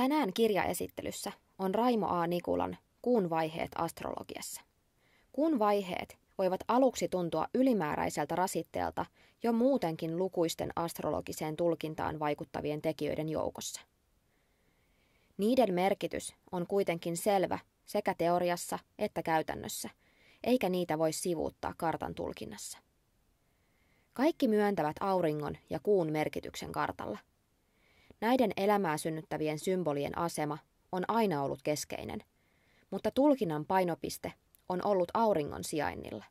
Tänään kirjaesittelyssä on Raimo A. Nikulan Kuun vaiheet astrologiassa. Kuun vaiheet voivat aluksi tuntua ylimääräiseltä rasitteelta jo muutenkin lukuisten astrologiseen tulkintaan vaikuttavien tekijöiden joukossa. Niiden merkitys on kuitenkin selvä sekä teoriassa että käytännössä, eikä niitä voi sivuuttaa kartan tulkinnassa. Kaikki myöntävät auringon ja kuun merkityksen kartalla – Näiden elämää synnyttävien symbolien asema on aina ollut keskeinen, mutta tulkinnan painopiste on ollut auringon sijainnilla.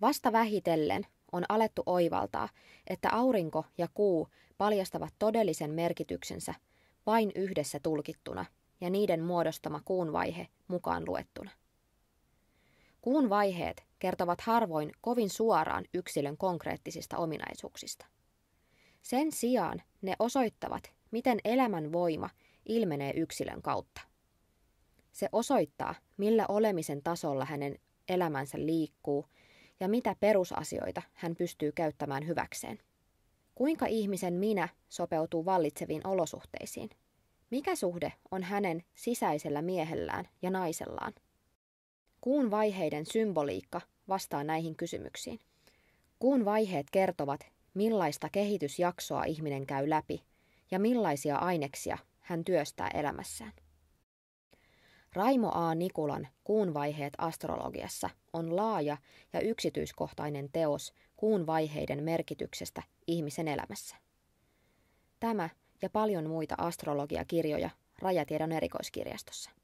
Vasta vähitellen on alettu oivaltaa, että aurinko ja kuu paljastavat todellisen merkityksensä vain yhdessä tulkittuna ja niiden muodostama kuun vaihe mukaan luettuna. Kuun vaiheet kertovat harvoin kovin suoraan yksilön konkreettisista ominaisuuksista. Sen sijaan ne osoittavat, miten elämän voima ilmenee yksilön kautta. Se osoittaa, millä olemisen tasolla hänen elämänsä liikkuu ja mitä perusasioita hän pystyy käyttämään hyväkseen. Kuinka ihmisen minä sopeutuu vallitseviin olosuhteisiin? Mikä suhde on hänen sisäisellä miehellään ja naisellaan? Kuun vaiheiden symboliikka vastaa näihin kysymyksiin. Kuun vaiheet kertovat millaista kehitysjaksoa ihminen käy läpi ja millaisia aineksia hän työstää elämässään. Raimo A. Nikulan Kuun vaiheet astrologiassa on laaja ja yksityiskohtainen teos kuun vaiheiden merkityksestä ihmisen elämässä. Tämä ja paljon muita astrologiakirjoja Rajatiedon erikoiskirjastossa.